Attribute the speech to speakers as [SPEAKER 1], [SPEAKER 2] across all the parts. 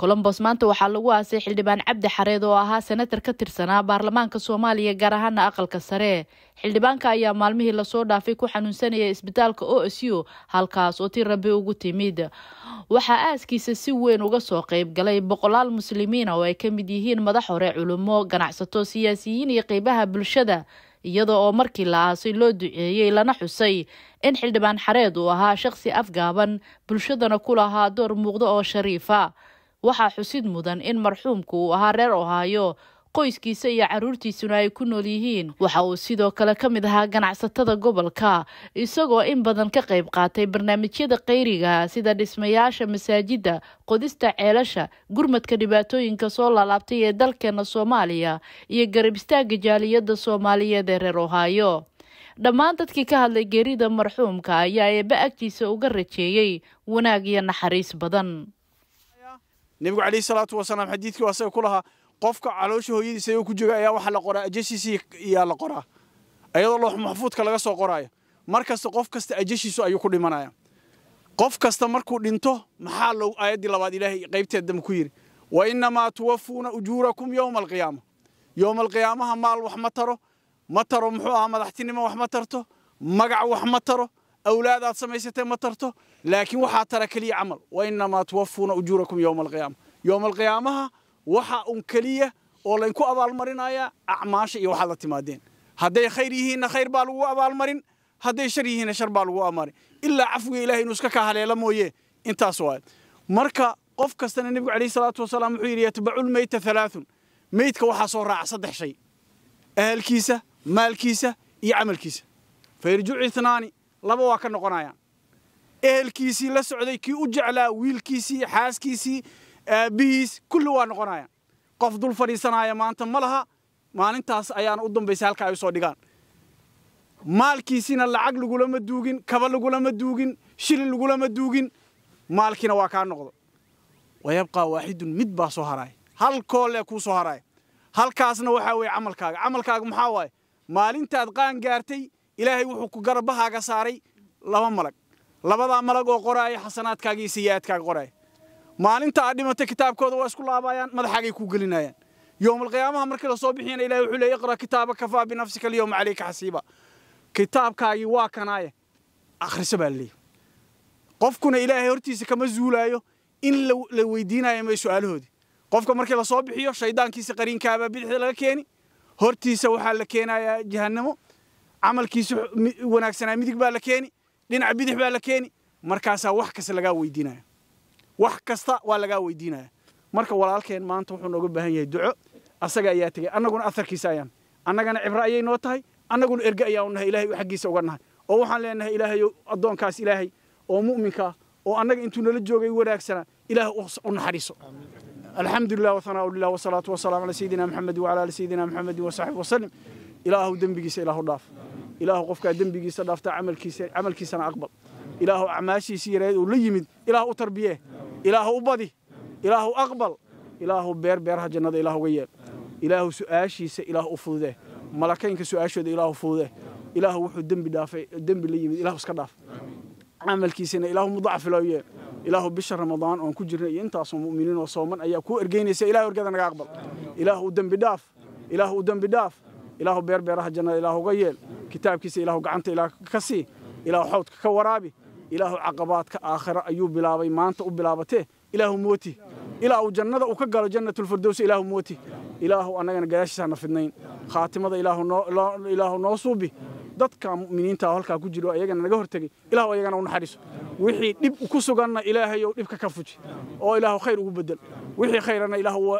[SPEAKER 1] colombos maanta waxaa lagu aasay xildhibaan cabdi xareed oo ahaa senatar ka tirsanaa baarlamaanka soomaaliya gaar ahaana aqalka sare xildhibaanka ayaa maalmihii lasoo dhaafay ku xanuunsanaya isbitaalka o s u halkaas oo ti rabi ugu timid waxaa aaskiisa si weyn uga soo qayb galay boqolaal muslimiina oo ay ka mid yihiin madax hore culimo ganacsato siyaasiyiin iyo qeybaha bulshada iyada oo markii la aasay loo duceeyey lana xusay in xildhibaan xareed uu ahaa shaqsi afgaaban bulshadana ku lahaa door muuqda oo shariifa waxaa xusid mudan in marxuumku uu ahaa reer ohaayo qoyskiisa iyo caruurtiisuna ay ku nool yihiin waxa uu sidoo kale ka mid ahaa ganacsatada gobolka isagoo in badan ka qayb qaatay barnaamijyada kayriga sida dhismayaasha masaajidda qodista ceelasha gurmadka dhibaatooyinka soo laalaabtay ee dalkeenna soomaaliya iyo garab istaagga jaaliyadda soomaaliyeed ee reer ohaayo dhammaan dadkii ka hadlay geerida marxuumka ayaa eebbe agtiisa uga rajeeyey wanaag iyo naxariis badan
[SPEAKER 2] nebigu caleyhi salaatu wasalaam xadiidkii waa saga ku lahaa qofka caloosha hooyadiisa ayuu ku jooga ayaa waxaa la qoraa ajashiisii ayaa la qoraa ayadoo loox maxfuudka laga soo qoraayo mar kasta qof kasta ajashiisu ayuu ku dhimanaya qof kasta markuu dhinto maxaa lo aayaddii labaad ilaahay qaybteed ku yidhi wa innamaa tuwafuuna ujuurakum yowma alqiyaama yowma alqiyaamaha maal wax ma taro ma taro muxuu ahaa madaxtinimo wax ma tarto magac wax ma taro awlaadaad samaysatee ma tarto laakiin waxaa tara keliya camal wainamaa tuwafuuna ujuurakum yowma alqiyaama yowma alqiyaamaha waxa un keliya oo laynku abaalmarinayaa acmaasha iyo waxaad la timaadeen hadday khayr yihiinna khayr baa lagu abaalmarin hadday shar yihiinna shar baa lagu abaalmarin ilaa cafwiga ilahay inuu iska kaa haleela mooye intaas waay marka qof kastana nebigu calayhi salaatu wasalaam wuxuu yidhi yatbaculmeyta halaathun meydka waxaa soo raaca saddex shay ahalkiisa maalkiisa iyo camalkiisa fa yarjucu laba waa ka noqonayaan ehelkiisii la socday kii u jeclaa wiilkiisii xaaskiisii aabihiis kulli waa noqonayaan qof dul fadhiisanaya maanta ma laha maalintaas ayaana u dambaysa halka ay usoo dhigaan maalkiisiina lacag lagulama duugin kaba lagulama duugin shili lagulama duugin maalkiina waa kaa noqdo wayabqaa waaxidun mid baa soo haraaya hal koolee kuu soo haraaya halkaasna waxaa weeye camalkaaga camalkaaga maxaa waaye maalintaad qaan gaartay ilaahay wuxuu ku garabahaaga saaray laba malag labadaa malag oo qoraaya xasanaadkaaga iyo sayi'aadkaaga qoraaya maalinta aad dhimatay kitaabkooda waa isku laabayaan madaxaagay kuu gelinayaan yowmalqiyaamaha markii lasoo soo bixiyana ilahay wuxuu leey iqra' kitaaba kafaa binafsika alyowma calayka xasiiba kitaabkaagii waa kanaaye akhriso baa laleeyahy qofkuna ilaahay hortiisa kama zuulaayo in la weydiinayo may su'aalahoodii qofka markii la soo bixiyo shaydaankiisa qariinkaabaa bidixda laga keeni hortiisa waxaa la keenayaa jahannamo camalkiisa wanaagsanaa midig baa la keeni dhinac bidix baa la keeni markaasaa wax kasta lagaa weydiinaya wax kasta waa lagaa weydiinaya marka walaalkeen maanta wuxuu nooga baahan yahay duco asaga ayaa tegey annaguna aharkiisa ayaan annagana cibro ayay noo tahay annaguna erge ayaanu nahay ilahay xaggiisa uga nahay oo waxaan leenahay ilaahayo addoonkaas ilaahay oo mu'minka oo annaga intuu nala joogay wanaagsanaa ilaahay u naxariiso الحمد لله وثناء لله والصلاة والسلام على سيدنا محمد وعلى آل سيدنا محمد وصحبه وسلم إلهه دنبي إلهه ضاف ilaahu qofkaa dembigiisa dhaafta camalkiisana aqbal ilaahu acmaashiisi yareed uu la yimid ilaahu u tarbiyee ilaahu u badi ilaahu aqbal ilaahu beer beeraha jannada ilaahu ga yeel ilaahu su'aashiisa ilaahu u fududee malakaynka su'aashooda ilaahu fududee ilaahu wuxuu dembi dhaafay dembi la yimid ilaahu iska dhaaf camalkiisana ilaahu mudacfiloo yeel bisha ramadaan oon ku jirna iyo intaasoo mu'miniin oo sooman ayaa kuu ergeynaysa ilahu ergada naga aqbal ilaahu u dembi dhaaf ilaahu u dembi dhaaf ilaahu beer beeraha jannada ilaahu ga yeel kitaabkiisa ilaahu gacanta ilaah ka sii ilaahu xawdka ka waraabi ilaahu caqabaadka aakhira ayuu bilaabay maanta u bilaabatee ilaahu mooti ilaa uu jannada uu ka galo jannatulfirdows ilaahu mooti ilaahu annagana gadaashiisa hana fidnayn khaatimada ilaahu noo suubi dadka mu'miniinta halkaa ku jiro ayagana naga hortegay ilaahu ayagana u naxariiso wixii dhib ku suganna ilaahayow dhibka ka fuji oo ilaahu khayr ugu beddel wixii khayrana ilaahu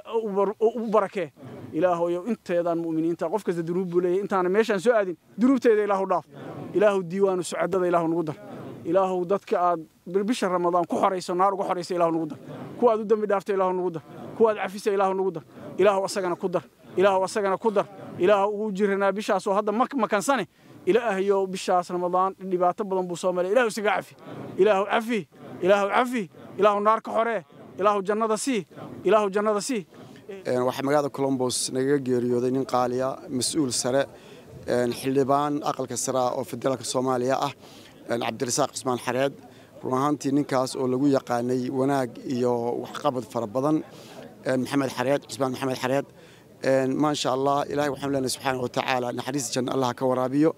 [SPEAKER 2] u barakee ilaahoyo inteedaan muminiinta qof kasta dunuub buu leeyahy intaana meeshaan soo aadin dunuubteeda ilaahu dhaaf ilaahu diiwaanu sacadada ilaahu nugu dar ilaahuw dadka aad bisha ramadaan ku xorayso naar ugu xoraysa ilahu nugu dar kuwaad u dembi dhaafta ilahu nugu dar kuwaad cafisa ilaahu nugu dar ilaahu asagana ku dar ilaahu asagana ku dar ilaahu ugu jiranaa bishaasoo hadda makansane ilaahyo bishaas ramadaan dhibaato badan buu soo maray ilahu isaga cafi ilaahu cafi ilaahu cafi ilaahu naar ka xoree ilaahu jannada sii ilaahu jannada sii waxaa magaalada colombos nagaga geeriyooday nin qaaliya mas-uul sare xildhibaan aqalka sare oo federaalka soomaaliya ah cabdirasaaq cusmaan xareed run ahaantii ninkaas oo lagu yaqaanay wanaag iyo waxqabad fara badan maxamed xareed cusmaan maxamed xareed maasha allah ilahay waxaanu leenahay subxaana wa naxariis janna allah ka waraabiyo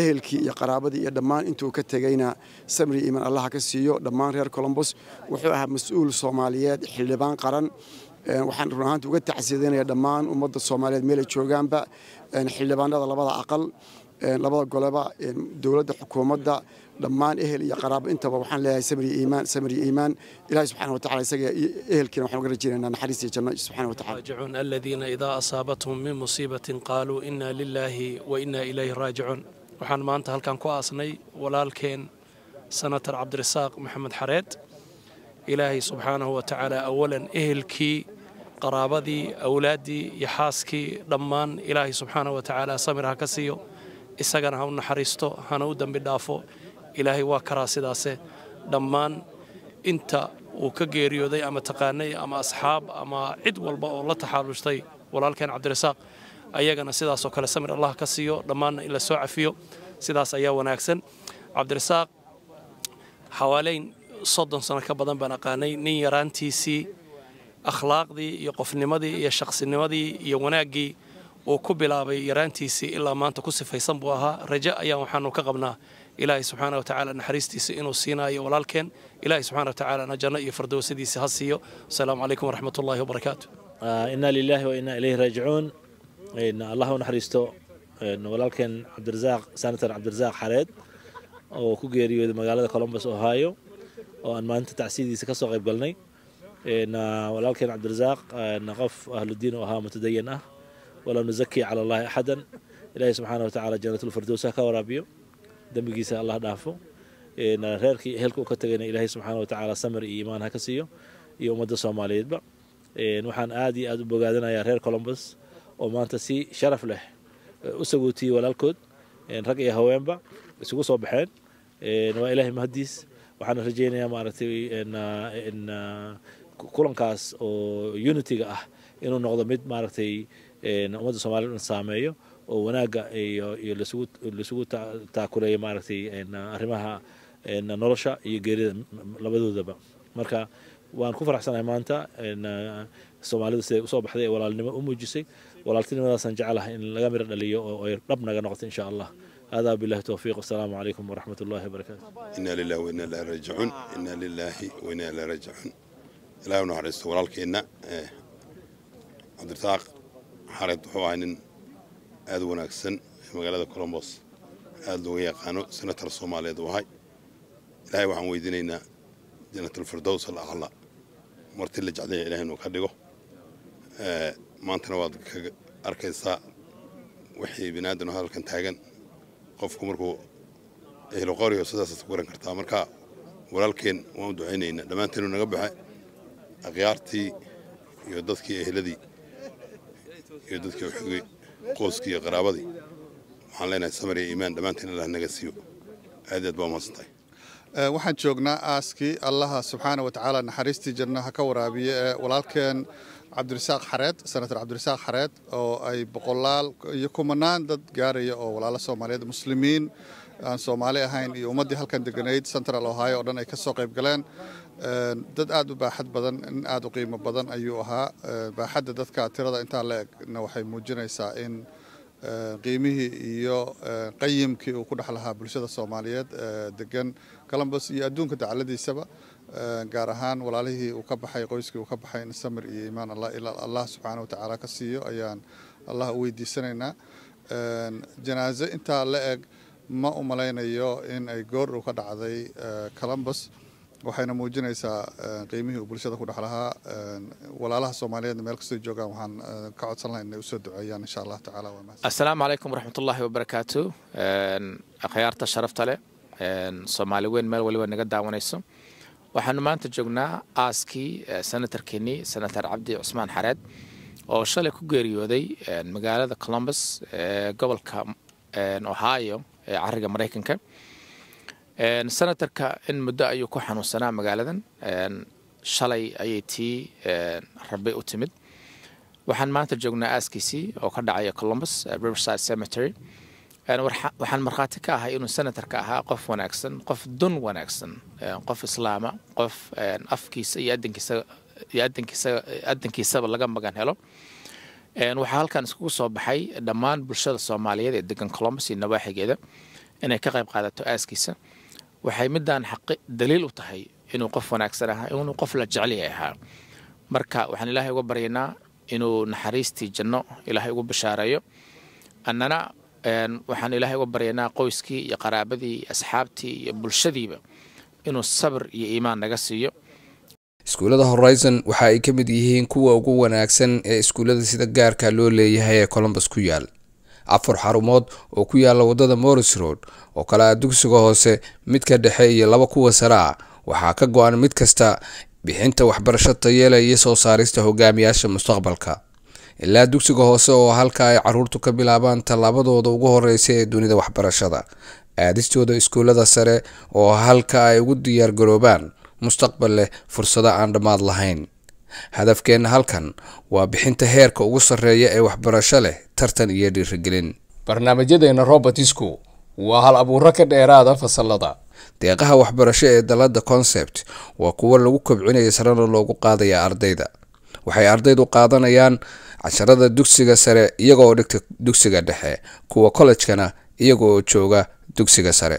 [SPEAKER 2] ehelkii iyo qaraabadii iyo dhammaan intuu ka tegeyna samri iman allah ka siiyo dhammaan reer colombos wuxuu ahaa mas-uul soomaaliyeed xildhibaan qaran waxaan run ahaanta uga tacsiyadanaya dhammaan ummadda soomaaliyeed meelay joogaanba xildhibaanada labada aqal labada goleba dowladda xukuumadda dhammaan ehel iyo qaraabo intaba waxaan leeyahay samir iyo iimaan samir iyo iimaan ilahi subxaana wa tacala isaga ehelkiina waxaan uga rajaynaynaa naxariis iyo janno subxaana
[SPEAKER 3] wa tacala raajicuun aladiina idaa asaabathum min musiibatin qaaluu inna lilaahi wa inna ilayhi raajicuun waxaan maanta halkan ku aasnay walaalkeen senator cabdirasaaq maxamed xareed ilaahay subxaanahu wa tacaala awalan ehelkii qaraabadii awlaaddii iyo xaaskii dhammaan ilaahay subxaana wa tacaala samir ha ka siiyo isagana ha u naxariisto hana u dambi dhaafo ilaahay waa karaa sidaase dhammaan inta uu ka geeriyooday ama taqaanay ama asxaab ama cid walba oo la taxaalushtay walaalkeen cabdirasaaq ayagana sidaasoo kale samir allah ka siiyo dhammaanna in la soo cafiyo sidaas ayaa wanaagsan cabdirasaaq xawaalayn soddon sano ka badan baan aqaanay nin yaraantiisii أخلاق دي يقف النمادي يا شخص النمادي يا وناجي وكبلا بيرانتي سي إلا ما أنت كسف في صنبوها رجاء يا وحنو كغبنا إلهي سبحانه وتعالى أن حريستي إنو سينا يا ولالكن إلهي سبحانه وتعالى أن جنة يفردو سيدي سي هاسيو السلام عليكم ورحمة الله وبركاته
[SPEAKER 4] آه إنا لله وإنا إليه راجعون إن الله ونحريستو إن ولالكن عبد الرزاق سانتر عبد الرزاق حريد وكوغيريو مجالة كولومبوس أوهايو وأن ما أنت تعسيدي سكسو غيب قلني إن ولكن عبد الرزاق إن قف أهل الدين وها متدينة ولا نزكي على الله أحدا إلى سبحانه وتعالى جنة الفردوس كورابيو دم جيسا الله دافو إن غير كي هلكو كتجينا إلى سبحانه وتعالى سمر إيمان هكسيو يوم مدرسة مالية بق نوحان آدي أدو بقادنا يا غير كولومبوس وما تسي شرف له أسقوتي ولا الكود إن رقي هوين بق أسقو صبحين إن وإلهي مهديس وحنا رجينا يا مارتي إن إن kulankaas oo unitiga ah inuu noqdo mid maaragtay ummadda somaliyad saameeyo oo wanaagga iyo lasugu taakuleeyo maaragtay arrimaha nolosha iyo geerida labadoodaba marka waan ku faraxsanahay maanta soomaalida siday usoo baxday ee walaalnimo u muujisay walaaltinimadaasaan jecelahay in laga miro dhaliyo oo ay dhab naga noqoto insha allah هذا بالله توفيق والسلام عليكم ورحمة الله وبركاته
[SPEAKER 5] إنا لله وإنا إليه راجعون إنا لله وإنا إليه راجعون ilahi u naxariisto walaalkeenna eh, cabdirasaaq xared wuxuu ahay nin aad u wanaagsan magaalada colombos aad looga yaqaano senator soomaaliyeed u ahay ilaahay waxaan weydiinaynaa janatulfirdows al aclaa marti la jeclaya ilahay inuu ka dhigo eh, maantana waad ka arkaysaa wixii biniaadan hadalkan taagan qofku markuu ehlo qoriyo sidaasad ku garan kartaa marka walaalkeen waan u ducaynaynaa dhammaanteenu naga baxe akhyaartii iyo dadkii eheladii iyo dadkii waxoogay qooskii iyo qaraabadii waxaan leenahay samar iyo iimaan dhammaantiin allah naga siiyo aad aad baa umahadsantahay eh, waxaan joognaa aaskii allaha subxaana wa tacaala naxariistii jannaha ka waraabiye ee walaalkeen cabdirasaaq xareed senator cabdirasaaq xareed oo ay boqolaal iyo kumanaan dad gaaraya oo walaalo soomaaliyeed muslimiin aan soomaali ahayn iyo ummaddii halkan deganayd central ohio oo dhan ay ka soo qayb galeen dad aad u baaxad badan in aad u qiimo badan ayuu ahaa baaxadda dadka tirada intaa la egna waxay muujinaysaa in qiimihii iyo qayimkii uu ku dhex lahaa bulshada soomaaliyeed e, degan columbus iyo adduunka dacaladiisaba gaar ahaan walaalihii uu ka baxay qoyskii uu ka baxay in samir iyo imaan allah subxaana wa tacaala ka siiyo ayaan allah u weydiisanaynaa janaaso intaa la eg ma u malaynayo in ay goor u ka dhacday colombos e, waxayna muujinaysaa eh, qiimihii uu bulshada ku dhex lahaa eh, walaalaha soomaaliyeed meel kastoo joogaan waxaan eh, ka codsan lahay inay usoo duceeyaan insha allah tacaala
[SPEAKER 6] assalaamu calaykum waraxmatullaahi wabarakaatu akhyaarta sharafta leh soomaali weyn meel waliba naga daawanayso waxaanu maanta joognaa aaskii senatarkeenii senatar cabdi cusmaan xareed oo shalay ku geeriyooday magaalada columbus ee gobolka ohio ee cariga maraykanka senatorka in muddo ayuu ku xanuunsanaa magaaladan shalay ayay tii rabay u timid waxaan maanta joognaa aaskiisii oo ka dhacaya colombus eh, riverside cemetery waxaan markhaati ka ahay inuu senatarka ahaa qof wanaagsan qof dun wanaagsan qof islaama qof afkiisa iyo adankiisaba laga magan helo waxaa halkan iskugu soo baxay dhammaan bulshada soomaaliyeed ee degan columbus iyo nawaaxigeeda inay ka qayb qaadato aaskiisa waxay midaan xaqi daliil u tahay inuu qof wanaagsan ahaa inuu qof la jecliya ahaa marka waxaan ilaahay uga baryaynaa inuu naxariistii janno ilaahay ugu bashaareeyo annana waxaan ilaahay uga baryaynaa qoyskii iyo qaraabadii iyo asxaabtii iyo bulshadiiba inuu sabr iyo iimaan naga siiyo
[SPEAKER 7] iskuullada horizon waxa ay ka mid yihiin kuwa ugu wanaagsan ee iskuulada sida gaarka loo leeyahay ee colombus ku yaal afar xarumood oo ku yaalla waddada morris road oo kale ah dugsiga hoose midka dhexe iyo laba kuwa saraa waxaa ka go-an mid kasta bixinta waxbarasho tayeela iyo soo saarista hogaamiyaasha mustaqbalka ilaa dugsiga hoose oo halka ay caruurtu ka bilaabaan tallaabadooda ugu horeysa ee dunida waxbarashada aadistooda iskuullada sare oo halka ay ugu diyaar garoobaan mustaqbal leh fursado aan dhammaad lahayn hadafkeenna halkan waa bixinta heerka ugu sarreeya ee waxbarasho leh tartan iyo dhiirigelin barnaamijyadeena robotisku waa hal abuuro ka dheeraada fasalada deeqaha waxbarasho ee dalada concept waa kuwo lagu kobcinaya sarena loogu qaadaya ardayda waxay ardaydu qaadanayaan casharada dugsiga sare iyaga oo dhigta dugsiga dhexe kuwa kollejkana iyaga oo jooga dugsiga sare